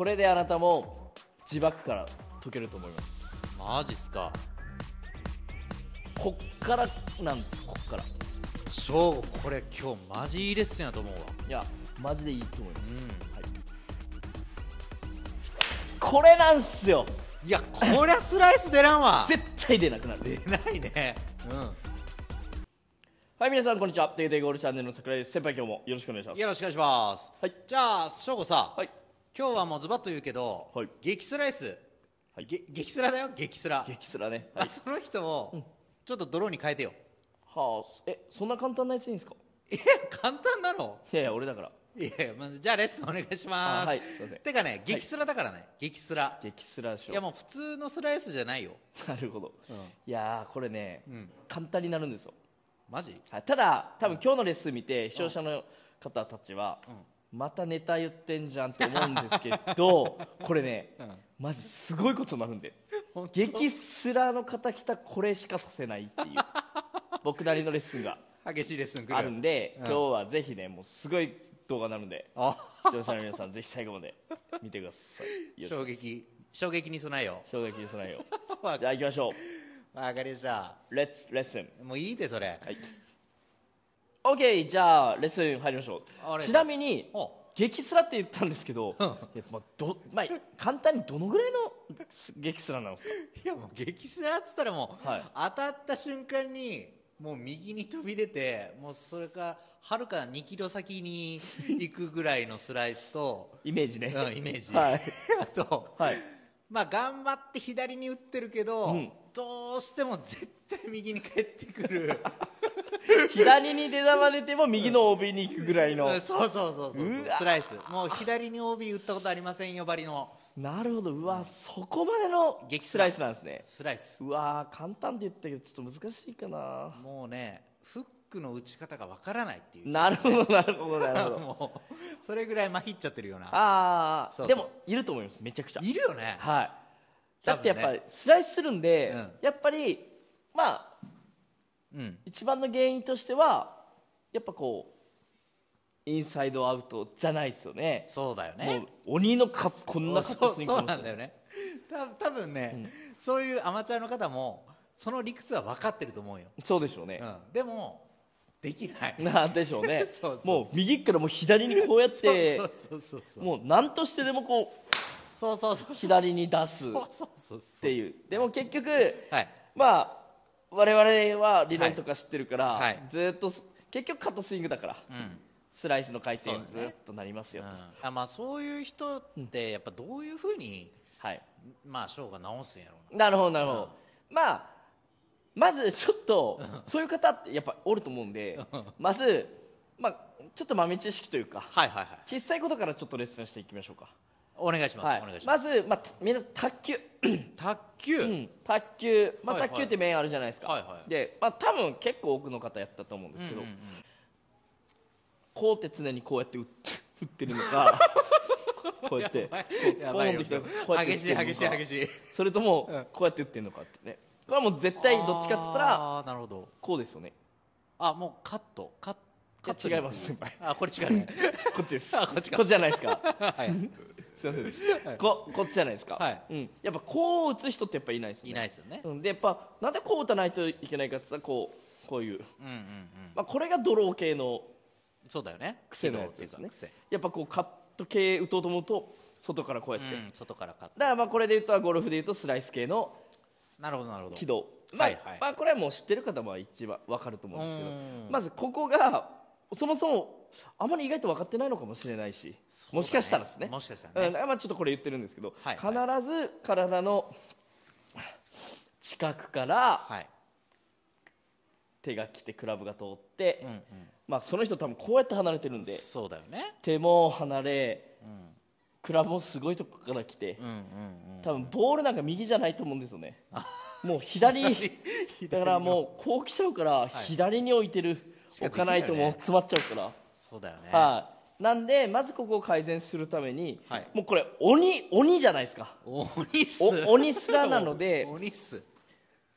これであなたも自爆から解けると思いますマジっすかこっからなんですよこっから翔吾これ今日マジいいレッスンやと思うわいやマジでいいと思います、うん、はい、これなんすよいやこりゃスライス出らんわ絶対出なくなる出ないねうんはい皆さんこんにちは「デイデイゴールチャンネル」の桜井です先輩今日もよろしくお願いしますよろしくお願いします、はい、じゃあ翔吾さ、はい、今日はもうズバッと言うけど、はい、激スライス、はい、げ激スラだよ激スラ激スラね、はい、あその人をちょっとドローに変えてよ、はあえそんな簡単なやついいんですかいや簡単なのいやいや俺だからいやいや、まじゃあレッスンお願いしますはいてかね激スラだからね、激スラ激スラいやもう普通のスライスじゃないよなるほど、うん、いやこれね、うん、簡単になるんですよマジ、はい、ただ多分今日のレッスン見て視聴者の方たちは、うんまたネタ言ってんじゃんと思うんですけど これね、うん、マジすごいことになるんで激スラの方来たこれしかさせないっていう 僕なりのレッスンが激しいレッスンあるんで、うん、今日はぜひねもうすごい動画になるんで視聴者の皆さんぜひ最後まで見てください 衝撃衝撃に備えよう衝撃に備えようじゃあ行きましょうわかりましたレッツレッスンもういいでそれ、はいオッケーじゃあレッスン入りましょうちなみに激スラって言ったんですけど、まあどまあ、簡単にどのぐらいの激スラなんですか いやもう激スラっつったらもう、はい、当たった瞬間にもう右に飛び出てもうそれからはるか2キロ先に行くぐらいのスライスと イメージね、うん、イメージ、はい、あと、はい、まあ頑張って左に打ってるけど、うん、どうしても絶対右に帰ってくる 左に出玉出ても右の OB に行くぐらいの、そうそうそうそうスライスもう左に OB 打ったことありませんよバリのなるほどうわ、そこまでの激スライスなんですねスライスうわ簡単って言ったけどちょっと難しいかなもうねフックの打ち方がわからないっていう、ね、なるほど なるほどなるほどもうそれぐらいまひっちゃってるようなああでもいると思いますめちゃくちゃいるよねはいだってやっぱりスライスするんで、うん、やっぱりまあうん、一番の原因としてはやっぱこうインサイドアウトじゃないですよねそうだよね鬼のかこんなそうそうなんだよね多分ね、うん、そういうアマチュアの方もその理屈は分かってると思うよそうでしょうね、うん、でもできないなんでしょうね もう右からもう左にこうやってもう何としてでもこうそうそうそう左に出すっていうでも結局、はい、まあ我々は理論とか知ってるから、はい、ずっと結局カットスイングだから、うん、スライスの回転、ずっとなりますよ、うん、あまあ、そういう人ってやっぱどういうふうに、まあショーが直すんやろうななるほどなるほど、まあまずちょっとそういう方ってやっぱおると思うんでまず、まあ、ちょっと豆知識というか、はいはいはい、小さいことからちょっとレッスンしていきましょうか。お願いします、はい、お願いしますまず、まあ、みんな卓球 卓球、うん、卓球、まあ、はいはい、卓球って面あるじゃないですか、はいはい、で、まあ、多分結構多くの方やったと思うんですけど、うんうんうん、こうって常に こうやって打ってるのかこうやってボンってきたこうやって激しい激しい激しいそれともこうやって打ってるのかってねこれはもう絶対どっちかっつったらあなるほどこうですよねあもうカットカット違います先輩あこれ違うね こっちですあこっちかこっちじゃないですかはいすいません、はい、ここっちじゃないですか、はいうん、やっぱこう打つ人ってやっぱいないですよねいないですよね、うん、でやっぱなんでこう打たないといけないかって言ったらこうこういう,、うんうんうんまあ、これがドロー系のそうだよね癖のやつですねやっぱこうカット系打とうと思うと外からこうやって、うん、外からカットだからまあこれで言うとゴルフで言うとスライス系のなるほどなるほど軌道まあ、はいはい、まあこれはもう知ってる方も一番わかると思うんですけどまずここがそもそもあまり意外と分かってないのかもしれないし、ね、もしかしたらですねもしかしたら、ね、うんまあ、ちょっとこれ言ってるんですけど、はい、必ず体の近くから、手が来てクラブが通って、まあ、その人多分こうやって離れてるんでそうだよ、ね、手も離れ、うん、クラブもすごいとこから来て、うんうんうん、多分ボールなんか右じゃないと思うんですよね。もう左だからもうこう来ちゃうから左に置いてる置かないともう詰まっちゃうからそうだよねはいなんでまずここを改善するために、はいもうこれ鬼鬼じゃないですか鬼っすお鬼すらなので 鬼っす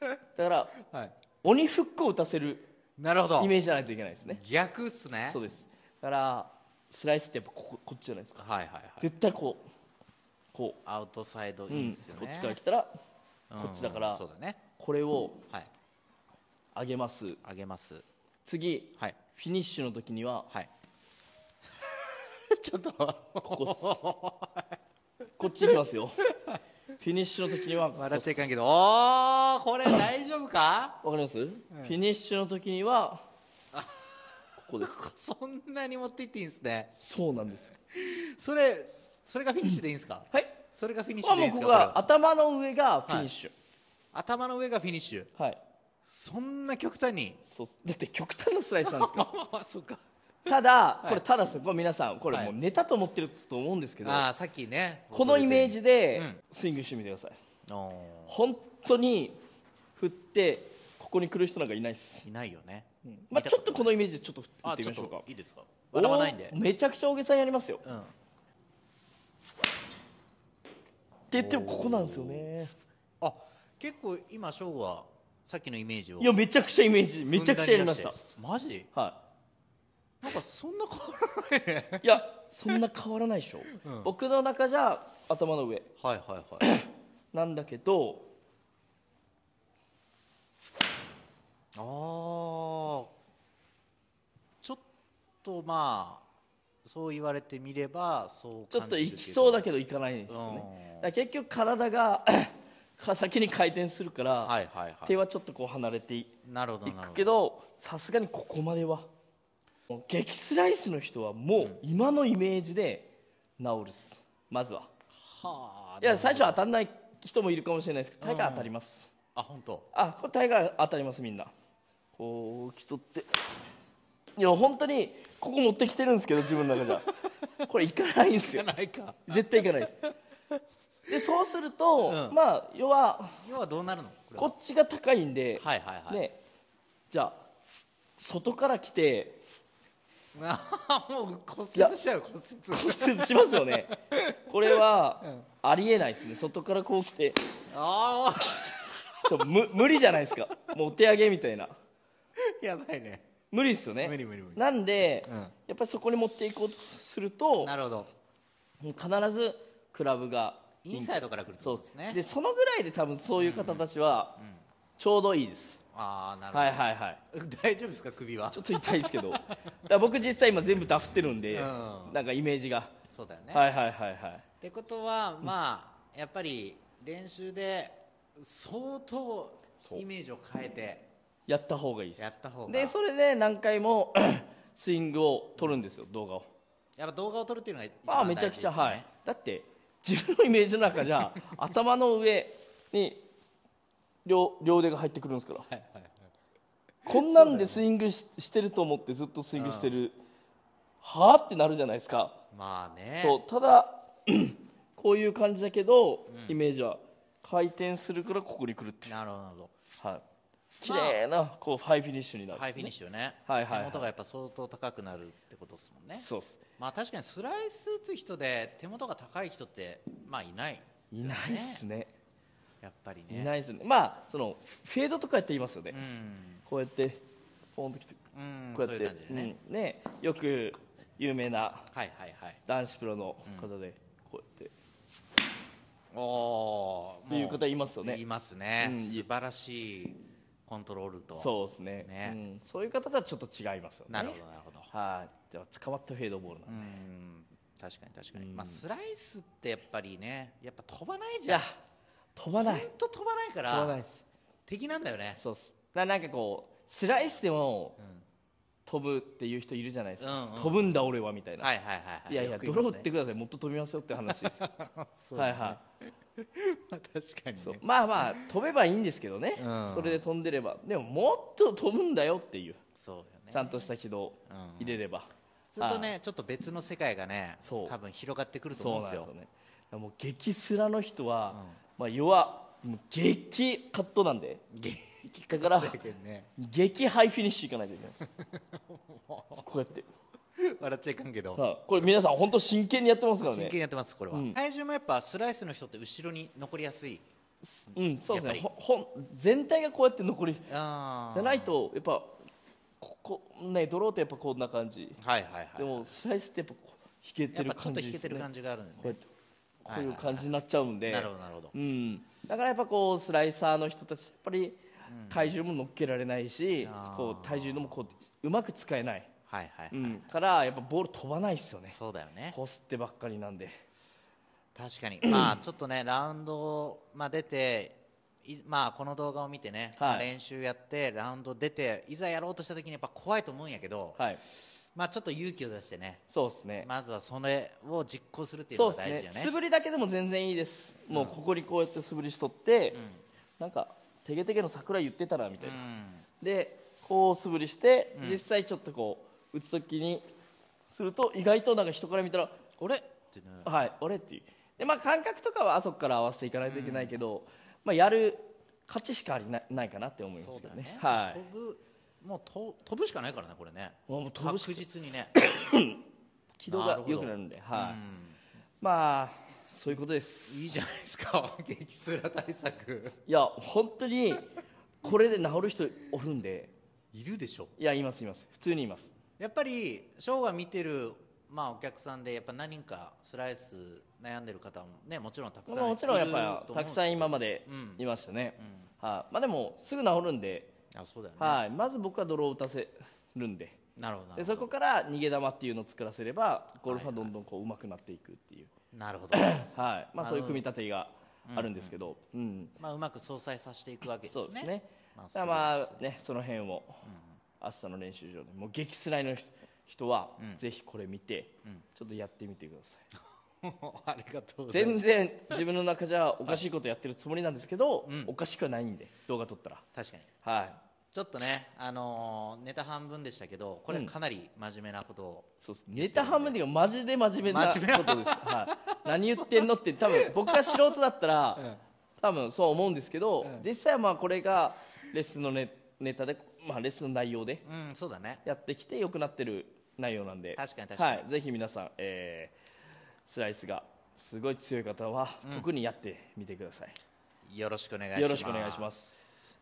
だからはい鬼フックを打たせるなるほどイメージじゃないといけないですね逆っすねそうですだからスライスってやっぱこここっちじゃないですかはいはいはい絶対こうこうアウトサイドう、うインっすよね、こっちから来たらこっちだからうんそうだねこれをはい上げます上げます次、はい、フィニッシュの時には、はい、ちょっとここっすこっち行きますよフィニッシュの時には笑っちゃいかんけどおおこれ大丈夫かわかります、フィニッシュの時には ここです そんなに持っていっていいんですねそうなんですそれそれがフィニッシュでいいんですかはいそれがフィニッシュでいいんですか頭の上がフィニッシュ、はい、頭の上がフィニッシュはいそんな極端にそうだって極端なスライスなんですか そうかただこれただですこ皆さんこれもうネタと思ってると思うんですけど、あさっきねこのイメージでスイングしてみてください、うん、本当に振ってここに来る人なんかいないっすいないよね、うん、まあ、ちょっとこのイメージでちょっと振ってみましょうかいいですか笑わないんでめちゃくちゃ大げさにやりますよ、うん、って言ってもここなんですよねあ結構今ショーはさっきのイメージをいやめちゃくちゃイメージめちゃくちゃやりましたマジはいなんかそんな変わらないねいやそんな変わらないでしょ、うん、僕の中じゃ頭の上はいはいはい なんだけどああちょっとまあそう言われてみればそうちょっといきそうだけどいかないんですよね、うん、結局体が先に回転するから、はいはいはい、手はちょっとこう離れていくけどさすがにここまでは激スライスの人はもう今のイメージで治るっすまずは。はあ、いや最初当たんない人もいるかもしれないですけどタイガー当たります、あ本当あこれタイガー当たりますみんなこうき取っていや本当にここ持ってきてるんですけど自分の中じゃこれいかないんですよ絶対いかないですでそうすると、うんまあ要は要はどうなるのここっちが高いんで、はいはいはい、ねじゃあ外から来て もう骨折しちゃう骨骨折しますよねこれは、ありえないですね外からこう来てああ無無理じゃないですかもうお手上げみたいなやばいね無理ですよね無理無理無理なんで、うんやっぱりそこに持っていこうとするとなるほど必ずクラブがインサイドから来るってことですねでそのぐらいで多分そういう方たちはちょうどいいです、ああなるほどはいはいはい 大丈夫ですか首はちょっと痛いですけどだ僕実際今全部ダフってるんで、うん、なんかイメージがそうだよねはいはいはいはいってことはまあやっぱり練習で相当イメージを変えてやったほうがいいですやった方がでそれで何回も スイングを撮るんですよ動画をやっぱ動画を撮るっていうのが一番大事です、ね、あめちゃくちゃはいだって自分のイメージの中じゃ頭の上に両両腕が入ってくるんですから、はいはいはい、こんなんでスイングし,、してると思ってずっとスイングしてる、うん、はあってなるじゃないですかまあねそうただ こういう感じだけど、うん、イメージは回転するからここに来るっていうなるほど、はい綺麗な、まあ、こうハイフィニッシュになる、ね、ハイフィニッシュね、はいはい、はい、手元がやっぱ相当高くなるってことですもんねそうですまあ確かにスライス打つ人で手元が高い人ってまあいない、ね、いないですねやっぱりねいないですねまあそのフェードとかやっていますよね、うん、こうやってポンときて、うん、こうやってううねうん、ねよく有名な男子プロの方でこうやって。おという方いますよね。いますね、素晴らしいコントロールとそうですね、ね、うん、そういう方とはちょっと違いますよねなるほどなるほどはいでは捕まったフェードボールなんでうん確かに確かに、まあスライスってやっぱりねやっぱ飛ばないじゃん飛ばない本当飛ばないから飛ばないです敵なんだよねそうっすななんかこうスライスでも、うん、飛ぶっていう人いるじゃないですか、うんうん、飛ぶんだ俺はみたいな、はいはいはい、はい、いやいや、ね、ドローってくださいもっと飛びますよって話です そう、ね、はいはい まあ確かに、ね、まあまあ飛べばいいんですけどね、うん、それで飛んでればでももっと飛ぶんだよっていうそうよ、ね、ちゃんとした軌道入れれば、するとねちょっと別の世界がね多分広がってくると思うんですよね、もう激スラの人は、うん、まあ要はもう激カットなんで激カットだから、激ハイフィニッシュいかないといけないです こうやって。笑っちゃいかんけど、はこれ皆さん本当真剣にやってますから真剣にやってますこれは、うん体重もやっぱスライスの人って後ろに残りやすいうんそうですねほほ全体がこうやって残りじあゃないとやっぱここねドローってやっぱこんな感じはいはいはいでもスライスってやっぱこう引けやてっるぱちょっ感とじ引けてる感じがあるんでこうやってこういう感じになっちゃうんでなるほどなるほどうん、だからやっぱこうスライサーの人たちやっぱり体重も乗っけられないし、こう体重のもこううまく使えないはいはい、はいうん、からやっぱボール飛ばないですよねそうだよねこすってばっかりなんで確かにまあちょっとねラウンド、まあ、出てまあ、この動画を見てね、はい、練習やってラウンド出ていざやろうとした時にやっぱ怖いと思うんやけど、はい、まあ、ちょっと勇気を出してねそうですねまずはそれを実行するっていうのが大事よねね素振りだけでも全然いいです、うん、もうここにこうやって素振りしとって、うん、なんか「てげてげの桜言ってたら」みたいな、うん、でこう素振りして、実際ちょっとこう打つ時にすると意外となんか人から見たら「俺?」ってねはい「俺?」っていうで、まあ、感覚とかはあそこから合わせていかないといけないけど、うん、まあ、やる価値しかありなないかなって思いますよね、ね、はい、飛ぶもう飛ぶしかないからねこれねもう飛ぶ確実にね軌 道が良くなるんではい、まあそういうことですいいじゃないですか 激スラ対策いや本当にこれで治る人おるんでいるでしょいやいますいます普通にいますやっぱりショーが見てるまあお客さんでやっぱ何人かスライス悩んでる方もねもちろんたくさんいるもちろんやっぱたくさん今までいましたね、うんうん、はい、まあでもすぐ治るんであそうだよね、はい、まず僕は泥を打たせるんでなるほどでそこから逃げ玉っていうのを作らせればゴルフはどんどんこう上手くなっていくっていう、なるほど はいまあ、そういう組み立てがあるんですけど、うん、うん、まあ、うまく相殺させていくわけですねそうですね、まあ、ね、まあねその辺を、うん朝の練習場でもう激スライの人は、ぜひこれ見て、ちょっとやってみてください ありがとう全然自分の中じゃおかしいことやってるつもりなんですけど、はいうん、おかしくはないんで動画撮ったら確かにはいちょっとね、あのー、ネタ半分でしたけどこれかなり真面目なことを、そうですネタ半分でいうかマジで真面目なことです、はい、何言ってんのって多分僕が素人だったら、うん、多分そう思うんですけど、うん、実際はまあこれがレッスンのネネタでまあ、レッスン内容でうんそうだねやってきて良くなってる内容なんで確かに確かにはい、ぜひ皆さん、えースライスがすごい強い方は、特にやってみてくださいよろしくお願いしますよろしくお願いします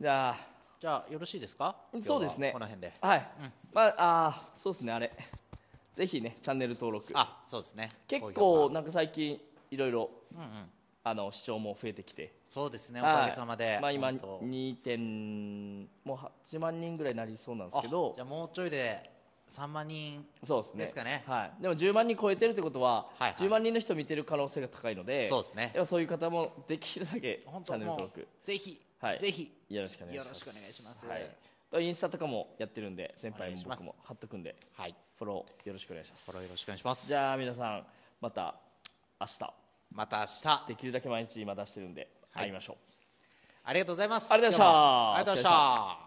じゃあじゃあよろしいですかそうですねこの辺ではい、まああそうですねあれぜひねチャンネル登録あそうですね結構なんか最近いろいろうんうんあの視聴も増えてきてそうですねおかげさまで、はい、まあ、今2点もう8万人ぐらいになりそうなんですけどじゃあもうちょいで3万人ですかね、ね、はい、でも10万人超えてるってことは、はいはい、10万人の人見てる可能性が高いのでそうですねでそういう方もできるだけチャンネル登録ぜひ、はい、ぜひよろしくお願いします、はい、とインスタとかもやってるんで先輩も僕も貼っとくんで、はい、フォローよろしくお願いしますフォローよろしくお願いしますじゃあ皆さんまた明日また明日できるだけ毎日今出してるんで、会いましょうありがとうございますありがとうございましたありがとうございました